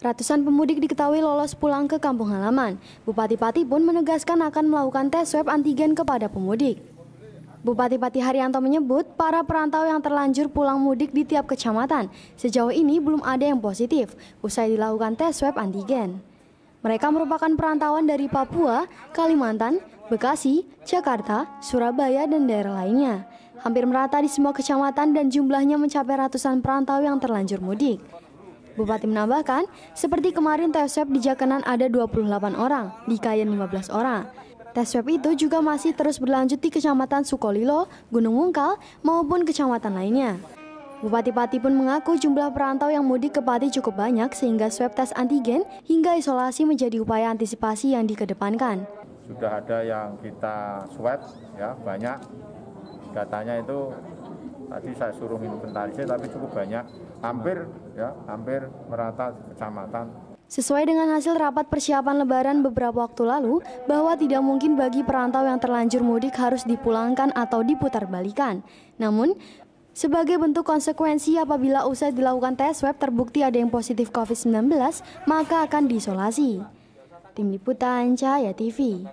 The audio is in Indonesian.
Ratusan pemudik diketahui lolos pulang ke kampung halaman. Bupati Pati pun menegaskan akan melakukan tes swab antigen kepada pemudik. Bupati Pati Haryanto menyebut para perantau yang terlanjur pulang mudik di tiap kecamatan sejauh ini belum ada yang positif usai dilakukan tes swab antigen. Mereka merupakan perantauan dari Papua, Kalimantan, Bekasi, Jakarta, Surabaya, dan daerah lainnya. Hampir merata di semua kecamatan dan jumlahnya mencapai ratusan perantau yang terlanjur mudik. Bupati menambahkan, seperti kemarin tes swab di Jakenan ada 28 orang, di Kayen 15 orang. Tes swab itu juga masih terus berlanjut di Kecamatan Sukolilo, Gunung Wungkal, maupun kecamatan lainnya. Bupati Pati pun mengaku jumlah perantau yang mudik ke Pati cukup banyak sehingga swab tes antigen hingga isolasi menjadi upaya antisipasi yang dikedepankan. Sudah ada yang kita swab ya banyak datanya itu Tadi saya suruh minum pentalisnya tapi cukup banyak, hampir ya, hampir merata kecamatan Sesuai dengan hasil rapat persiapan lebaran beberapa waktu lalu, bahwa tidak mungkin bagi perantau yang terlanjur mudik harus dipulangkan atau diputarbalikan. Namun, sebagai bentuk konsekuensi apabila usai dilakukan tes swab terbukti ada yang positif COVID-19, maka akan diisolasi. Tim Liputan Cahaya TV